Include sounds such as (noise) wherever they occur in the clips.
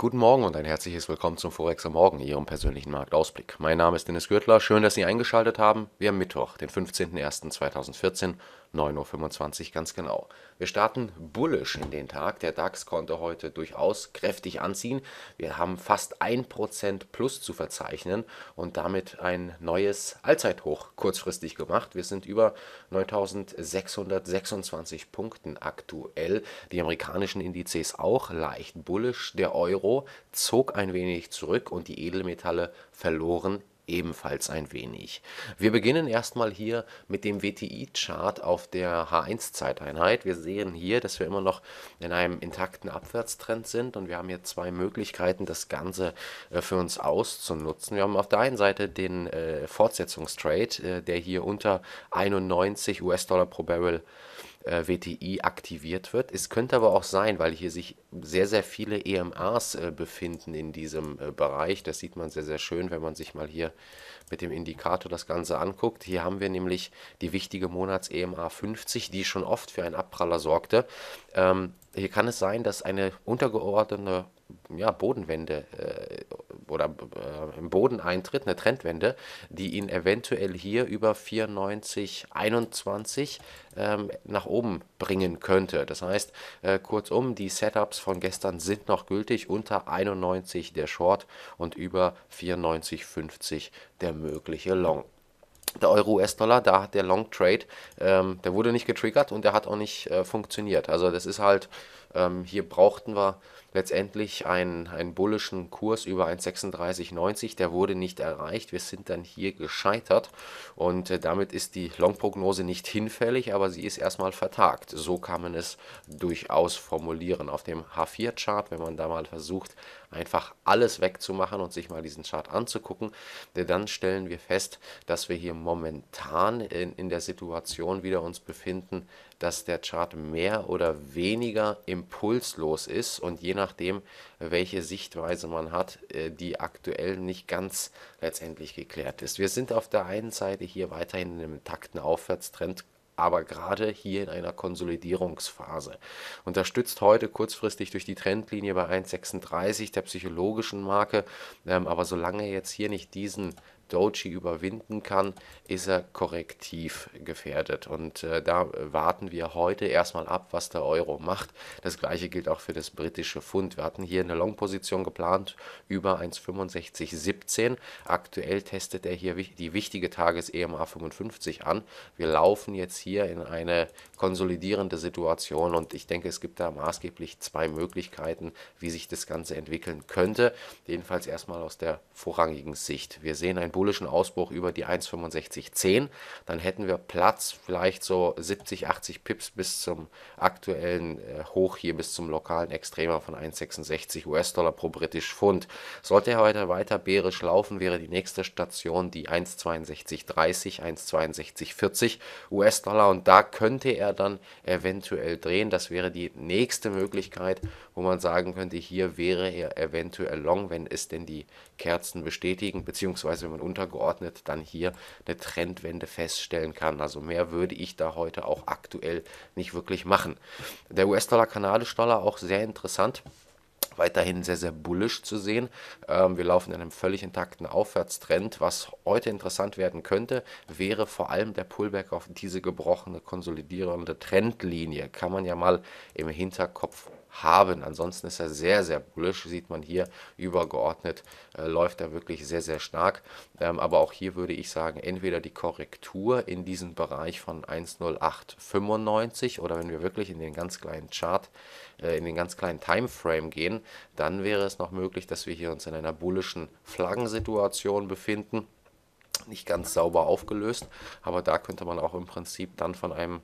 Guten Morgen und ein herzliches Willkommen zum Forex am Morgen, Ihrem persönlichen Marktausblick. Mein Name ist Dennis Gürtler, schön, dass Sie eingeschaltet haben. Wir haben Mittwoch, den 15.01.2014, 9.25 Uhr ganz genau. Wir starten bullisch in den Tag. Der DAX konnte heute durchaus kräftig anziehen. Wir haben fast 1% plus zu verzeichnen und damit ein neues Allzeithoch kurzfristig gemacht. Wir sind über 9.626 Punkten aktuell. Die amerikanischen Indizes auch leicht bullisch. Der Euro Euro zog ein wenig zurück und die Edelmetalle verloren ebenfalls ein wenig. Wir beginnen erstmal hier mit dem WTI-Chart auf der H1-Zeiteinheit. Wir sehen hier, dass wir immer noch in einem intakten Abwärtstrend sind und wir haben hier zwei Möglichkeiten, das Ganze äh, für uns auszunutzen. Wir haben auf der einen Seite den äh, Fortsetzungstrade, äh, der hier unter 91 US-Dollar pro Barrel äh, äh, WTI aktiviert wird. Es könnte aber auch sein, weil hier sich sehr, sehr viele EMAs äh, befinden in diesem äh, Bereich. Das sieht man sehr, sehr schön, wenn man sich mal hier mit dem Indikator das Ganze anguckt. Hier haben wir nämlich die wichtige Monats-EMA 50, die schon oft für einen Abpraller sorgte. Ähm, hier kann es sein, dass eine untergeordnete ja, Bodenwende äh, oder äh, im Bodeneintritt, eine Trendwende, die ihn eventuell hier über 94, 21 ähm, nach oben bringen könnte. Das heißt, äh, kurzum, die Setups von gestern sind noch gültig, unter 91 der Short und über 94,50 der mögliche Long der Euro-US-Dollar, da hat der Long Trade, ähm, der wurde nicht getriggert und der hat auch nicht äh, funktioniert. Also das ist halt, ähm, hier brauchten wir letztendlich einen, einen bullischen Kurs über 1,3690. Der wurde nicht erreicht. Wir sind dann hier gescheitert und äh, damit ist die Long-Prognose nicht hinfällig, aber sie ist erstmal vertagt. So kann man es durchaus formulieren. Auf dem H4-Chart, wenn man da mal versucht, einfach alles wegzumachen und sich mal diesen Chart anzugucken, dann stellen wir fest, dass wir hier momentan in, in der Situation wieder uns befinden, dass der Chart mehr oder weniger impulslos ist und je nachdem, welche Sichtweise man hat, äh, die aktuell nicht ganz letztendlich geklärt ist. Wir sind auf der einen Seite hier weiterhin in einem takten Aufwärtstrend, aber gerade hier in einer Konsolidierungsphase. Unterstützt heute kurzfristig durch die Trendlinie bei 1,36 der psychologischen Marke, ähm, aber solange jetzt hier nicht diesen Doji überwinden kann, ist er korrektiv gefährdet. Und äh, da warten wir heute erstmal ab, was der Euro macht. Das gleiche gilt auch für das britische Pfund. Wir hatten hier eine Long-Position geplant über 1,6517. Aktuell testet er hier die wichtige Tages EMA 55 an. Wir laufen jetzt hier in eine konsolidierende Situation und ich denke, es gibt da maßgeblich zwei Möglichkeiten, wie sich das Ganze entwickeln könnte. Jedenfalls erstmal aus der vorrangigen Sicht. Wir sehen ein symbolischen Ausbruch über die 1,6510, dann hätten wir Platz vielleicht so 70, 80 Pips bis zum aktuellen äh, Hoch hier, bis zum lokalen Extremer von 1,66 US-Dollar pro britisch Pfund. Sollte er heute weiter bärisch laufen, wäre die nächste Station die 1,6230, 1,6240 US-Dollar und da könnte er dann eventuell drehen. Das wäre die nächste Möglichkeit, wo man sagen könnte, hier wäre er eventuell long, wenn es denn die Kerzen bestätigen, beziehungsweise wenn man untergeordnet dann hier eine Trendwende feststellen kann. Also mehr würde ich da heute auch aktuell nicht wirklich machen. Der US-Dollar, Kanadisch-Dollar auch sehr interessant weiterhin sehr, sehr bullisch zu sehen. Ähm, wir laufen in einem völlig intakten Aufwärtstrend. Was heute interessant werden könnte, wäre vor allem der Pullback auf diese gebrochene konsolidierende Trendlinie. Kann man ja mal im Hinterkopf haben. Ansonsten ist er sehr, sehr bullisch, sieht man hier übergeordnet, äh, läuft er wirklich sehr, sehr stark. Ähm, aber auch hier würde ich sagen, entweder die Korrektur in diesen Bereich von 108,95 oder wenn wir wirklich in den ganz kleinen Chart, äh, in den ganz kleinen Timeframe gehen, dann wäre es noch möglich, dass wir hier uns in einer bullischen Flaggensituation befinden. Nicht ganz sauber aufgelöst, aber da könnte man auch im Prinzip dann von einem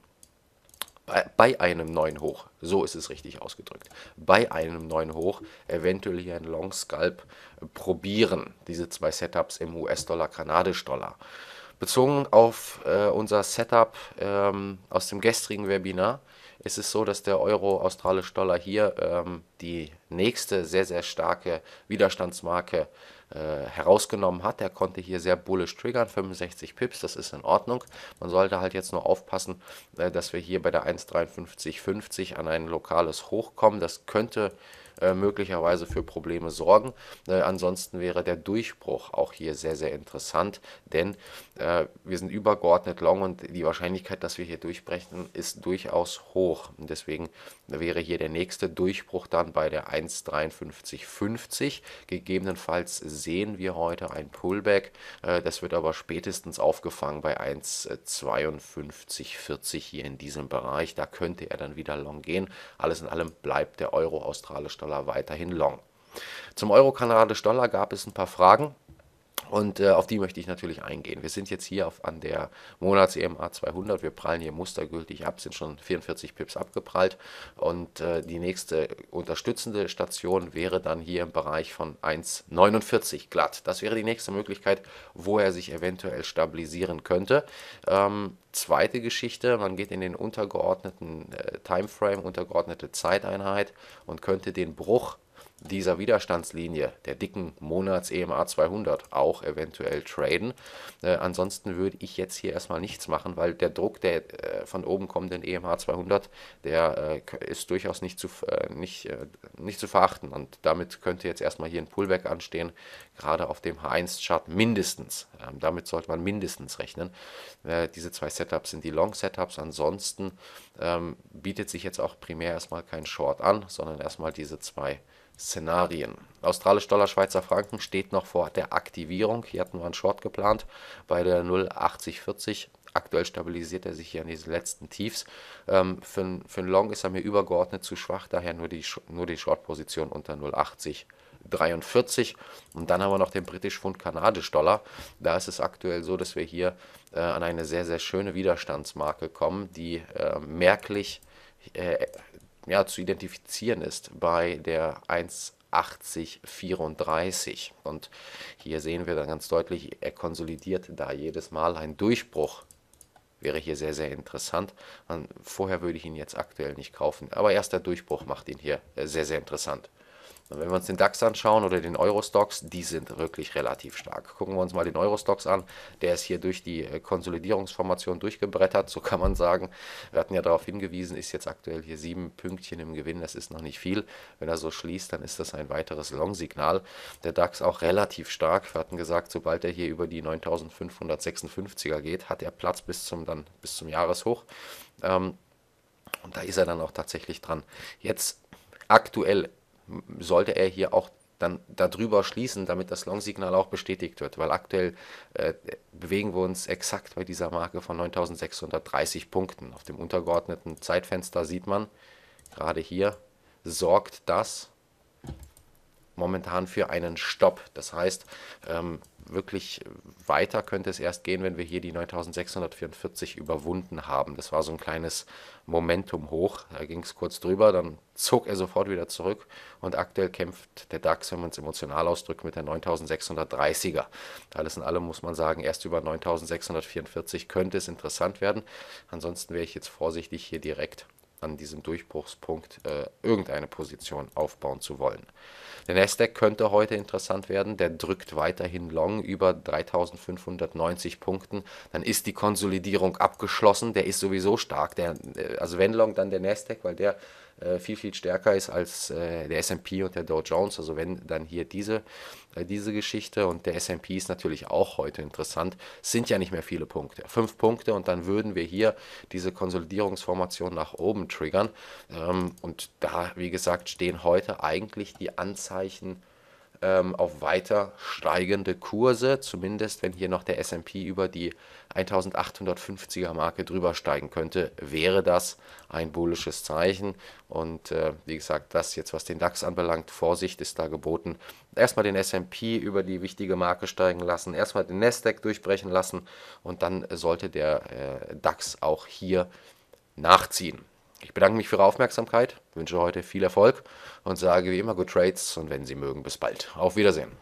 bei, einem neuen Hoch, so ist es richtig ausgedrückt, bei einem neuen Hoch eventuell hier ein Long Scalp probieren, diese zwei Setups im US-Dollar, Kanadisch-Dollar. Bezogen auf äh, unser Setup ähm, aus dem gestrigen Webinar ist es so, dass der Euro australisch Dollar hier ähm, die nächste sehr, sehr starke Widerstandsmarke äh, herausgenommen hat. Er konnte hier sehr bullish triggern, 65 Pips, das ist in Ordnung. Man sollte halt jetzt nur aufpassen, äh, dass wir hier bei der 1,5350 an ein lokales Hoch kommen. Das könnte äh, möglicherweise für Probleme sorgen. Äh, ansonsten wäre der Durchbruch auch hier sehr, sehr interessant, denn äh, wir sind übergeordnet long und die Wahrscheinlichkeit, dass wir hier durchbrechen, ist durchaus hoch. Und deswegen wäre hier der nächste Durchbruch dann bei der 1,5350. Gegebenenfalls sehen wir heute ein Pullback. Äh, das wird aber spätestens aufgefangen bei 1,5240 hier in diesem Bereich. Da könnte er dann wieder long gehen. Alles in allem bleibt der Euro australisch US-Dollar weiterhin long. Zum Euro-Kanadisch-Dollar gab es ein paar Fragen und äh, auf die möchte ich natürlich eingehen. Wir sind jetzt hier auf, an der Monats-EMA 200. Wir prallen hier mustergültig ab, sind schon 44 Pips abgeprallt. Und äh, die nächste unterstützende Station wäre dann hier im Bereich von 1,49 glatt. Das wäre die nächste Möglichkeit, wo er sich eventuell stabilisieren könnte. Ähm, zweite Geschichte, man geht in den untergeordneten äh, Timeframe, untergeordnete Zeiteinheit und könnte den Bruch dieser Widerstandslinie, der dicken Monats-EMA 200, auch eventuell traden. Äh, ansonsten würde ich jetzt hier erstmal nichts machen, weil der Druck der äh, von oben kommenden EMA 200, der äh, ist durchaus nicht zu, äh, nicht, äh, nicht zu verachten. Und damit könnte jetzt erstmal hier ein Pullback anstehen, gerade auf dem H1-Chart mindestens. Ähm, damit sollte man mindestens rechnen. Äh, diese zwei Setups sind die Long-Setups. Ansonsten ähm, bietet sich jetzt auch primär erstmal kein Short an, sondern erstmal diese zwei Szenarien. Australisch Dollar, Schweizer Franken steht noch vor der Aktivierung. Hier hatten wir einen Short geplant bei der 0,8040. Aktuell stabilisiert er sich hier an diesen letzten Tiefs. Ähm, für, für einen Long ist er mir übergeordnet zu schwach, daher nur die, nur die Short-Position unter 08043. Und dann haben wir noch den britisch Pfund Kanadisch Dollar. Da ist es aktuell so, dass wir hier äh, an eine sehr, sehr schöne Widerstandsmarke kommen, die äh, merklich äh, ja, zu identifizieren ist bei der 1,8034. Und hier sehen wir dann ganz deutlich, er konsolidiert da jedes Mal ein Durchbruch. Wäre hier sehr, sehr interessant. vorher würde ich ihn jetzt aktuell nicht kaufen, aber erst der Durchbruch macht ihn hier äh, sehr, sehr interessant. Und wenn wir uns den DAX anschauen oder den Eurostox, die sind wirklich relativ stark. Gucken wir uns mal den Eurostox an. Der ist hier durch die äh, Konsolidierungsformation durchgebrettert, (laughs) so kann man sagen. Wir hatten ja darauf hingewiesen, ist jetzt aktuell hier sieben Pünktchen im Gewinn. Das ist noch nicht viel. Wenn er so schließt, dann ist das ein weiteres Long-Signal. Der DAX auch relativ stark. Wir hatten gesagt, sobald er hier über die 9556er geht, hat er Platz bis zum, dann, bis zum Jahreshoch. Ähm, und da ist er dann auch tatsächlich dran. Jetzt aktuell sollte er hier auch dann darüber schließen, damit das Long-Signal auch bestätigt wird, weil aktuell äh, bewegen wir uns exakt bei dieser Marke von 9630 Punkten. Auf dem untergeordneten Zeitfenster sieht man, gerade hier, sorgt das momentan für einen Stopp. Das heißt, ähm, wirklich weiter könnte es erst gehen, wenn wir hier die 9644 überwunden haben. Das war so ein kleines Momentum hoch. Da ging es kurz drüber, dann zog er sofort wieder zurück und aktuell kämpft der DAX, wenn man es emotional ausdrückt, mit der 9630er. Alles in allem muss man sagen, erst über 9644 könnte es interessant werden. Ansonsten wäre ich jetzt vorsichtig hier direkt an diesem Durchbruchspunkt äh, irgendeine Position aufbauen zu wollen. Der Nasdaq könnte heute interessant werden, der drückt weiterhin long über 3590 Punkten, dann ist die Konsolidierung abgeschlossen, der ist sowieso stark, der, äh, also wenn long dann der Nasdaq, weil der äh, viel, viel stärker ist als äh, der SP und der Dow Jones. Also wenn dann hier diese, äh, diese Geschichte und der SP ist natürlich auch heute interessant, sind ja nicht mehr viele Punkte. Fünf Punkte und dann würden wir hier diese Konsolidierungsformation nach oben triggern. Ähm, und da, wie gesagt, stehen heute eigentlich die Anzeichen ähm, auf weiter steigende Kurse, zumindest wenn hier noch der SP über die 1850er Marke drüber steigen könnte, wäre das ein bullisches Zeichen. Und äh, wie gesagt, das jetzt, was den DAX anbelangt, Vorsicht ist da geboten. Erstmal den SP über die wichtige Marke steigen lassen, erstmal den Nasdaq durchbrechen lassen und dann sollte der äh, DAX auch hier nachziehen. Ich bedanke mich für Ihre Aufmerksamkeit, wünsche heute viel Erfolg und sage wie immer Good Trades und wenn Sie mögen, bis bald. Auf Wiedersehen.